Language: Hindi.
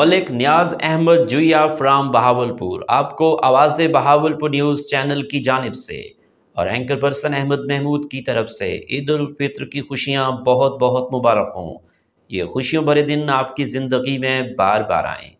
मलिक न्याज अहमद जुया फ्राम बहावलपुर आपको आवाज़ बहावलपुर न्यूज़ चैनल की जानब से और एंकर पर्सन अहमद महमूद की तरफ से ईद उल फित्र की खुशियाँ बहुत बहुत मुबारक हों ये खुशियों भरे दिन आपकी ज़िंदगी में बार बार आएँ